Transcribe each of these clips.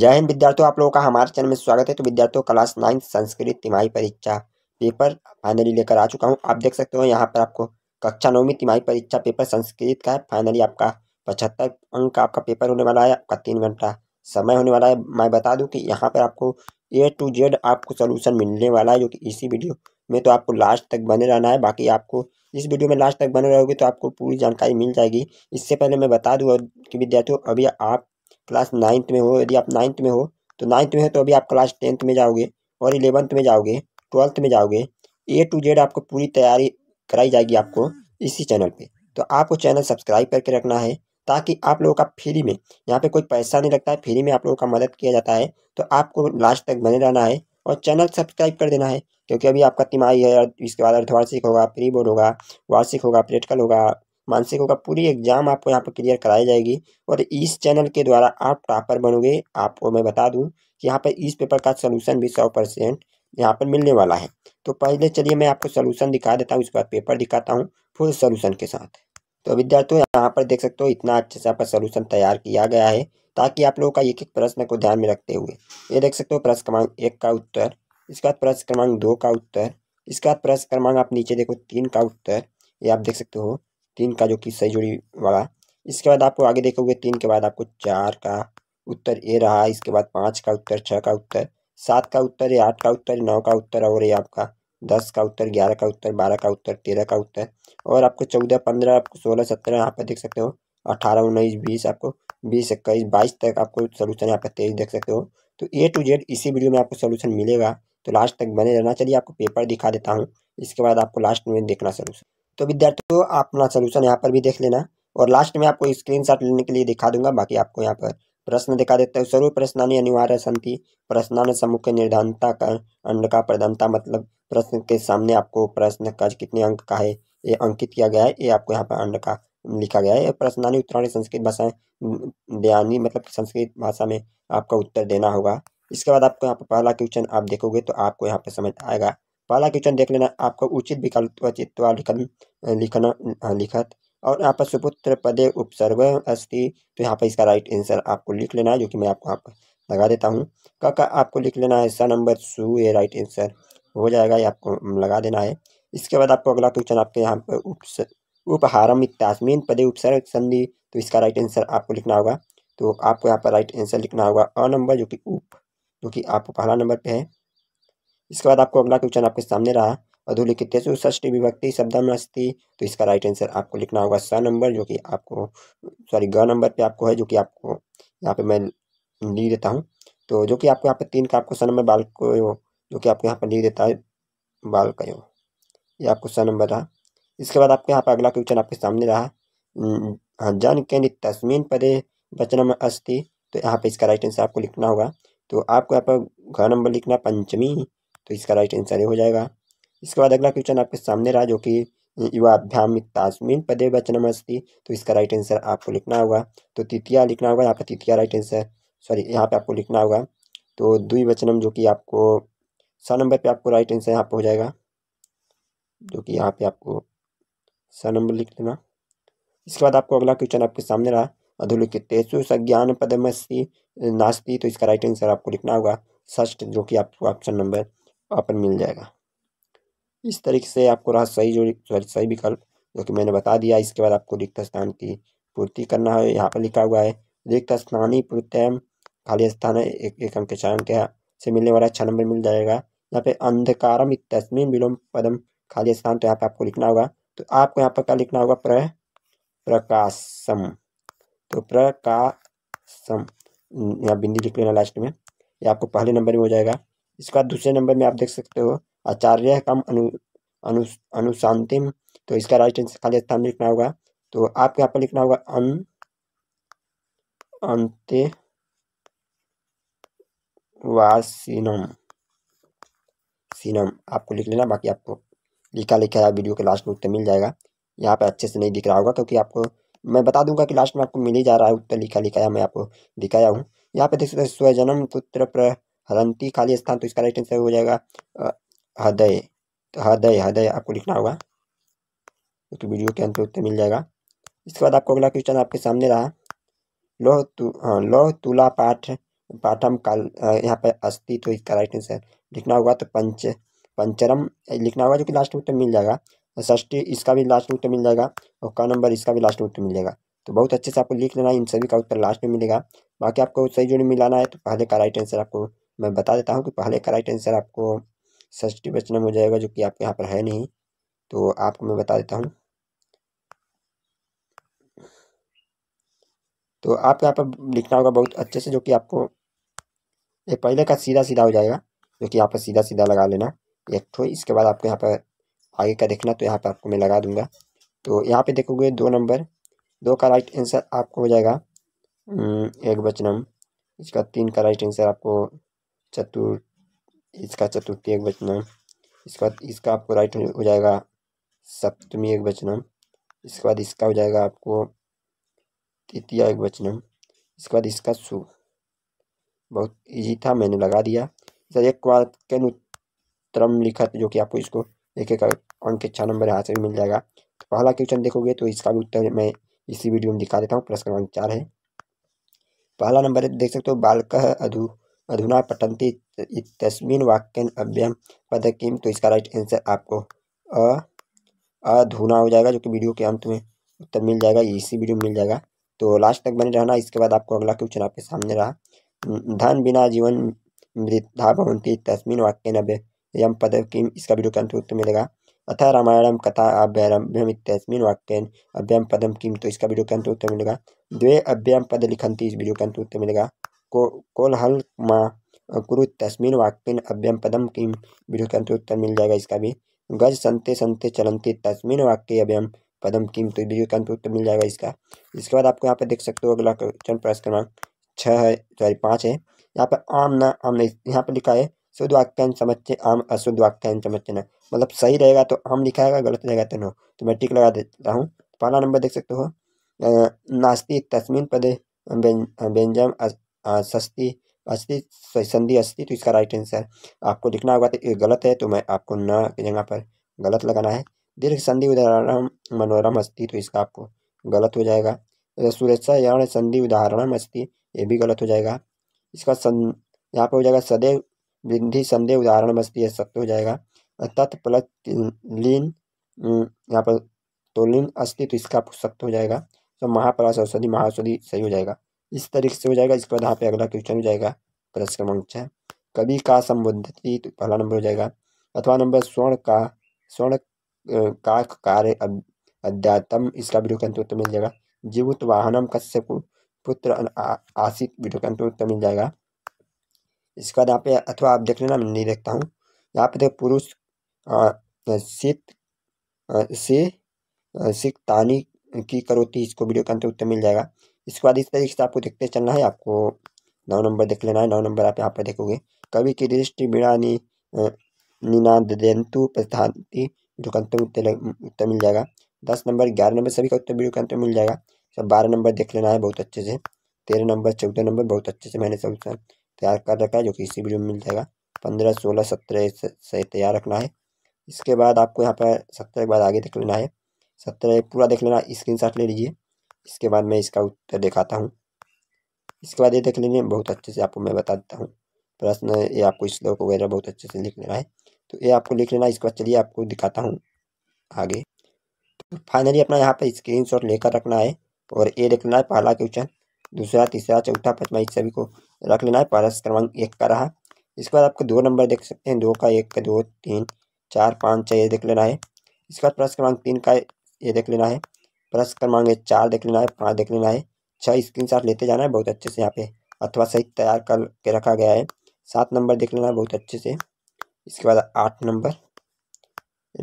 जय हिंद विद्यार्थियों आप लोगों का हमारे चैनल में स्वागत है तो विद्यार्थियों क्लास नाइन्थ संस्कृत तिमाही परीक्षा पेपर फाइनली लेकर आ चुका हूं आप देख सकते हो यहां पर आपको कक्षा नौवीं तिमाही परीक्षा पेपर संस्कृत का है फाइनली आपका पचहत्तर अंक का आपका पेपर होने वाला है आपका तीन घंटा समय होने वाला है मैं बता दूँ कि यहाँ पर आपको ए टू जेड आपको सोल्यूशन मिलने वाला है जो कि इसी वीडियो में तो आपको लास्ट तक बने रहना है बाकी आपको इस वीडियो में लास्ट तक बने रहोगे तो आपको पूरी जानकारी मिल जाएगी इससे पहले मैं बता दूँ कि विद्यार्थियों अभी आप क्लास नाइन्थ में हो यदि आप नाइन्थ में हो तो नाइन्थ में हो तो अभी आप क्लास टेंथ में जाओगे और इलेवंथ में जाओगे ट्वेल्थ में जाओगे ए टू जेड आपको पूरी तैयारी कराई जाएगी आपको इसी चैनल पे तो आपको चैनल सब्सक्राइब करके रखना है ताकि आप लोगों का फ्री में यहाँ पे कोई पैसा नहीं लगता है फ्री में आप लोगों का मदद किया जाता है तो आपको लास्ट तक बने रहना है और चैनल सब्सक्राइब कर देना है क्योंकि अभी आपका तिमाही है इसके बाद अर्धवार्षिक होगा प्री बोर्ड होगा वार्षिक होगा प्रैक्टिकल होगा मानसिकों का पूरी एग्जाम आपको यहाँ पर क्लियर कराई जाएगी और इस चैनल के द्वारा आप टॉपर बनोगे आपको मैं बता दूँ कि यहाँ पर इस पेपर का सोल्यूशन भी सौ परसेंट यहाँ पर मिलने वाला है तो पहले चलिए मैं आपको सोल्यूशन दिखा देता हूँ उसके बाद पेपर दिखाता हूँ फुल सोल्यूशन के साथ तो विद्यार्थियों यहाँ पर देख सकते हो इतना अच्छे से आपका सोल्यूशन तैयार किया गया है ताकि आप लोगों का एक एक प्रश्न को ध्यान में रखते हुए ये देख सकते हो प्रश्न क्रमांक एक का उत्तर इसके बाद प्रश्न क्रमांक दो का उत्तर इसके बाद प्रश्न क्रमांक आप नीचे देखो तीन का उत्तर ये आप देख सकते हो तीन का जो कि सही जोड़ी वाला इसके बाद आपको आगे देखोगे तीन के बाद आपको चार का उत्तर ए रहा इसके बाद पाँच का उत्तर छः का उत्तर सात का उत्तर या आठ का उत्तर नौ का उत्तर और ये आपका दस का उत्तर ग्यारह का उत्तर बारह का उत्तर तेरह का उत्तर और आपको चौदह पंद्रह आपको सोलह सत्रह यहाँ पर देख सकते हो अठारह उन्नीस बीस आपको बीस इक्कीस बाईस तक आपको सोलूशन यहाँ पर तेईस देख सकते हो तो ए टू जेड इसी वीडियो में आपको सोलूशन मिलेगा तो लास्ट तक बने रहना चलिए आपको पेपर दिखा देता हूँ इसके बाद आपको लास्ट में देखना सोलूशन तो विद्यार्थियों आप अपना सोल्यूशन यहाँ पर भी देख लेना और लास्ट में आपको स्क्रीन लेने के लिए दिखा दूंगा बाकी आपको यहाँ पर प्रश्न दिखा देता है सर्व प्रश्नानी अनिवार्य संति प्रश्नान सम्मुख निर्धारणता का अंड का प्रधानता मतलब प्रश्न के सामने आपको प्रश्न का कितने अंक का है ये अंकित किया गया है ये आपको यहाँ पर अंड का लिखा गया है प्रश्नानी उत्तराणी संस्कृत भाषा बयानी मतलब संस्कृत भाषा में आपका उत्तर देना होगा इसके बाद आपको यहाँ पर पहला क्वेश्चन आप देखोगे तो आपको यहाँ पर समझ आएगा पहला क्वेश्चन देख लेना आपको उचित विकल्प व चित्वालिखन लिखना लिखत और यहाँ पर सुपुत्र पदे उपसर्ग अस्ति तो यहाँ पर इसका राइट आंसर आपको लिख लेना है जो कि मैं आपको आप लगा देता हूँ क का आपको लिख लेना है सा नंबर सु ये राइट आंसर हो जाएगा ये आपको लगा देना है इसके बाद आपको अगला क्वेश्चन आपके यहाँ पर उपस उपहारम इतमीन पदे उपसर्ग संधि तो इसका राइट आंसर आपको लिखना होगा तो आपको यहाँ पर राइट आंसर लिखना होगा अ नंबर जो कि उप जो कि आपको पहला नंबर पर है इसके बाद आपको अगला क्वेश्चन आपके सामने रहा अधोलिखितेषु ष्टी विभक्ति शब्दम अस्थि तो इसका राइट आंसर आपको लिखना होगा स नंबर जो कि आपको सॉरी ग नंबर पे आपको है जो कि आपको यहाँ पे मैं लिख देता हूँ तो जो कि आपको यहाँ पे तीन का आपको स नंबर बाल को जो कि आपको यहाँ पर लिख देता है बाल का यो ये आपको स नंबर रहा इसके बाद आपके यहाँ पर अगला क्वेश्चन आपके सामने रहा हाँ जन केंद्र तस्मिन पदे वचनम अस्थि तो यहाँ पे इसका राइट आंसर आपको लिखना होगा तो आपको यहाँ पर घ नंबर लिखना पंचमी तो इसका राइट आंसर ये हो जाएगा इसके बाद अगला क्वेश्चन आपके सामने रहा जो कि युवाभ्याम ताजमीन पदे वचनम अस्ती तो इसका राइट आंसर आपको लिखना होगा तो तृतीया लिखना होगा यहाँ पर तृतीया राइट आंसर सॉरी यहाँ पे आपको लिखना होगा तो दुई वचनम जो कि आपको सौ नंबर पे आपको राइट आंसर यहाँ पे हो जाएगा जो कि यहाँ पे आपको सौ नंबर लिख लेना इसके बाद आपको अगला क्वेश्चन आपके सामने रहा अधोलिखित तेसु सज्ञान पदमस्ती नास्ती तो इसका राइट आंसर आपको लिखना होगा सष्ट जो कि आपको ऑप्शन नंबर अपन मिल जाएगा इस तरीके से आपको रहा सही जो सही विकल्प जो कि मैंने बता दिया इसके बाद आपको रिक्त स्थान की पूर्ति करना है यहाँ पर लिखा हुआ है रिक्त स्थानी प्रत्यम खाली स्थान है एक एक अंक चार अंक से मिलने वाला छः नंबर मिल जाएगा यहाँ पे अंधकारम तस्मिन विलोम पदम खाली स्थान तो यहाँ पे आपको लिखना होगा तो आपको यहाँ पर क्या लिखना होगा प्र प्रकाशम तो प्रकाशम यहाँ बिंदी लिख लेना लास्ट में ये आपको पहले नंबर में हो जाएगा इसके बाद दूसरे नंबर में आप देख सकते हो आचार्य कम अनु अनु अनुशांतिम तो इसका राइट आंसर खाली स्थान लिखना होगा तो आपके यहाँ पर लिखना होगा अन अंत्य वासिनम सीनम आपको लिख लेना बाकी आपको लिखा लिखा है वीडियो के लास्ट में उत्तर मिल जाएगा यहाँ पर अच्छे से नहीं दिख रहा होगा क्योंकि आपको मैं बता दूंगा कि लास्ट में आपको मिल ही जा रहा है उत्तर लिखा लिखाया मैं आपको दिखाया हूँ यहाँ पे देख सकते हैं स्वजनम पुत्र प्रहरंती खाली स्थान तो इसका राइट आंसर हो जाएगा हृदय तो हृदय हृदय आपको लिखना होगा क्योंकि वीडियो के अंत में उत्तर मिल जाएगा इसके बाद आपको अगला क्वेश्चन आपके सामने रहा लोह तु हाँ, लोह तुला पाठ पाठम काल यहाँ पर अस्थि तो इसका राइट आंसर लिखना होगा तो पंच पंचरम लिखना होगा जो कि लास्ट में उत्तर मिल जाएगा षष्ठी इसका भी लास्ट में उत्तर मिल जाएगा और का नंबर इसका भी लास्ट में उत्तर मिल जाएगा तो बहुत अच्छे से आपको लिख लेना इन सभी का उत्तर लास्ट में मिलेगा बाकी आपको सही जोड़ी मिलाना है तो पहले का राइट आंसर आपको मैं बता देता हूँ कि पहले का राइट आंसर आपको सस्टिव रचना में हो जाएगा जो कि आपके यहाँ पर है नहीं तो आपको मैं बता देता हूँ तो आपके यहाँ पर लिखना होगा बहुत अच्छे से जो कि आपको ये पहले का सीधा सीधा हो जाएगा जो कि यहाँ पर सीधा सीधा लगा लेना एक ठो इसके बाद आपको यहाँ पर आगे का देखना तो यहाँ पर आपको मैं लगा दूंगा तो यहाँ पे देखोगे दो नंबर दो का राइट आंसर आपको हो जाएगा एक बचनम इसका तीन का राइट आंसर आपको चतुर इसका चतुर्थी एक वचनम इसके बाद इसका आपको राइट हो जाएगा सप्तमी एक वचनम इसके बाद इसका हो जाएगा आपको तृतीय एक वचनम इसके बाद इसका सु बहुत इजी था मैंने लगा दिया एक बार कैन उत्तरम लिखा तो जो कि आपको इसको एक एक अंक छः नंबर यहाँ से मिल जाएगा तो पहला क्वेश्चन देखोगे तो इसका भी उत्तर मैं इसी वीडियो में दिखा देता हूँ प्रश्न क्रमांक चार है पहला नंबर देख सकते हो बालक अधू अधुना पटंती इत्यस्मिन् वाक्य अभ्यम पद किम तो इसका राइट आंसर आपको अ अधूना हो जाएगा जो कि वीडियो के अंत में उत्तर मिल जाएगा इसी वीडियो में मिल जाएगा तो लास्ट तक बने रहना इसके बाद आपको अगला क्वेश्चन आपके सामने रहा धन बिना जीवन वृद्धा भवंती तस्मिन वाक्य नव्ययम पद किम इसका वीडियो के अंत में उत्तर मिलेगा अथा रामायणम कथा अभ्यरभ्यम इतस्मिन वाक्यन अभ्यम पदम किम तो इसका वीडियो के अंत उत्तर मिलेगा द्वे अभ्यम पद लिखंती इस वीडियो के अंत उत्तर मिलेगा कोलहल माँ कुरु तस्मिन वाक्यन अव्यम पदम की विरोध उत्तर मिल जाएगा इसका भी गज संते संते चलंते तस्मिन वाक्य अभ्यम पदम किम तो विरोध उत्तर मिल जाएगा इसका इसके बाद आपको यहाँ पर देख सकते हो अगला क्वेश्चन प्रश्न क्रमांक छः है सॉरी पाँच है यहाँ पर आम ना आम नहीं यहाँ पर लिखा है शुद्ध वाक्यांश समझते आम अशुद्ध वाक्यांश समझते ना मतलब सही रहेगा तो आम लिखा है गलत रहेगा तो नो तो मैं टिक लगा देता हूँ पहला नंबर देख सकते हो नास्ती तस्मिन पदे व्यंजम सस्ती सही संधि अस्थि तो इसका राइट आंसर आपको लिखना होगा तो गलत है तो मैं आपको न की जगह पर गलत लगाना है दीर्घ संधि उदाहरण मनोरम अस्थि तो इसका आपको गलत हो जाएगा सुरक्षायण संधि उदाहरण अस्थि ये भी गलत हो जाएगा इसका सं यहाँ पर हो जाएगा सदैव वृद्धि संदेह उदाहरण अस्थि यह सत्य हो जाएगा तत्पल लीन यहाँ पर तो लीन अस्ति तो इसका आपको सत्य हो जाएगा तो महाप्रास औषधि महाऔषधि सही हो जाएगा इस तरीके से हो जाएगा इसके बाद यहाँ पे अगला क्वेश्चन हो जाएगा प्रश्न क्रमांक छः कवि का तो पहला नंबर हो जाएगा अथवा नंबर स्वर्ण का स्वर्ण का कार्य अध्यात्म इसका वीडियो के उत्तर मिल जाएगा जीवित वाहनम कश्यप पुत्र आशित वीडियो के उत्तर मिल जाएगा इसके बाद यहाँ पे अथवा आप देख लेना मैं नहीं देखता हूँ यहाँ पे देख पुरुष शीत से सिख तानी की करोती इसको वीडियो के उत्तर मिल जाएगा इसके बाद इस तरीके से आपको देखते चलना है आपको नौ नंबर देख लेना है नौ नंबर आप यहाँ पर देखोगे कवि की दृष्टि बिना नि निनादंतु प्रधानी जो कंत उत्तर मिल जाएगा दस नंबर ग्यारह नंबर सभी का उत्तर वीडियो का मिल जाएगा सब बारह नंबर देख लेना है बहुत अच्छे से तेरह नंबर चौदह नंबर बहुत अच्छे से मैंने सब तैयार कर रखा है जो कि इसी वीडियो में मिल जाएगा पंद्रह सोलह सत्रह से तैयार रखना है इसके बाद आपको यहाँ पर सत्रह के बाद आगे देख लेना है सत्रह पूरा देख लेना स्क्रीन ले लीजिए इसके बाद मैं इसका उत्तर दिखाता हूँ इसके बाद ये देख लीजिए बहुत अच्छे से आपको मैं बता देता हूँ प्रश्न ये आपको श्लोक वगैरह बहुत अच्छे से लिख लेना है तो ये आपको लिख लेना इसके बाद चलिए आपको दिखाता हूँ आगे तो फाइनली अपना यहाँ पर स्क्रीन शॉट लेकर रखना है और ये लेना है पहला क्वेश्चन दूसरा तीसरा चौथा पचमा इस सभी को रख लेना है पारस क्रमांक एक का रहा इसके बाद आपको दो नंबर देख सकते हैं दो का एक का दो तीन चार पाँच छः ये देख लेना है इसके बाद प्रश्न क्रमांक तीन का ये देख लेना है प्लस कर मांगे चार देख लेना है पाँच देख लेना है छः स्क्रीन शॉट लेते जाना है बहुत अच्छे से यहाँ पे अथवा सही तैयार कर के रखा गया है सात नंबर देख लेना है बहुत अच्छे से इसके बाद आठ नंबर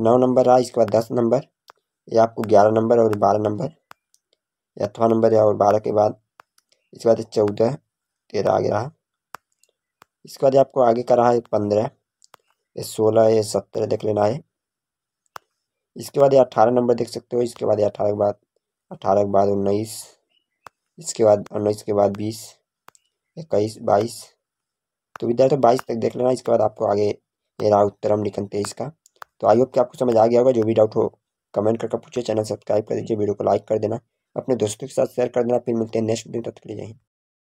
नौ नंबर रहा इसके बाद दस नंबर ये आपको ग्यारह नंबर और बारह नंबर या अथवा नंबर या और बारह के बाद इसके बाद चौदह तेरह आगे रहा इसके बाद आपको आगे का रहा है पंद्रह ये सोलह ये सत्रह देख लेना है इसके बाद ये अट्ठारह नंबर देख सकते हो इसके बाद ये अट्ठारह के बाद अट्ठारह के बाद उन्नीस इसके बाद उन्नीस के बाद बीस इक्कीस बाईस तो विद्यार्थी बाईस तक देख लेना इसके बाद आपको आगे ये रहा उत्तरम लिखन तेईस का तो आई होप कि आपको समझ आ गया होगा जो भी डाउट हो कमेंट करके पूछे चैनल सब्सक्राइब कर दीजिए वीडियो को लाइक कर देना अपने दोस्तों के साथ शेयर कर देना फिर मिलते हैं नेक्स्ट दिन तक के लिए